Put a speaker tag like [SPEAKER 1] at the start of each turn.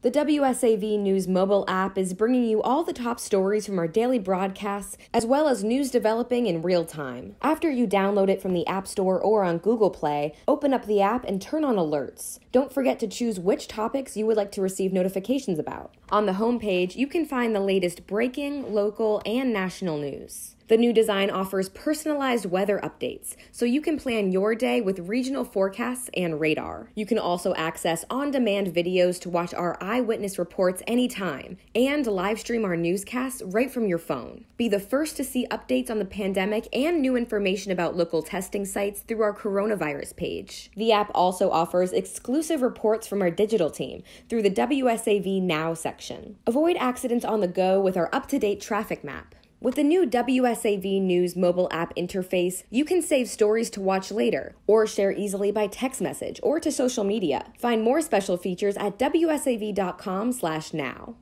[SPEAKER 1] The WSAV News mobile app is bringing you all the top stories from our daily broadcasts, as well as news developing in real time. After you download it from the App Store or on Google Play, open up the app and turn on alerts. Don't forget to choose which topics you would like to receive notifications about. On the homepage, you can find the latest breaking, local, and national news. The new design offers personalized weather updates, so you can plan your day with regional forecasts and radar. You can also access on demand videos to watch our eyewitness reports anytime and live stream our newscasts right from your phone. Be the first to see updates on the pandemic and new information about local testing sites through our coronavirus page. The app also offers exclusive reports from our digital team through the WSAV Now section. Avoid accidents on the go with our up to date traffic map. With the new WSAV News mobile app interface, you can save stories to watch later, or share easily by text message or to social media. Find more special features at wsav.com/now.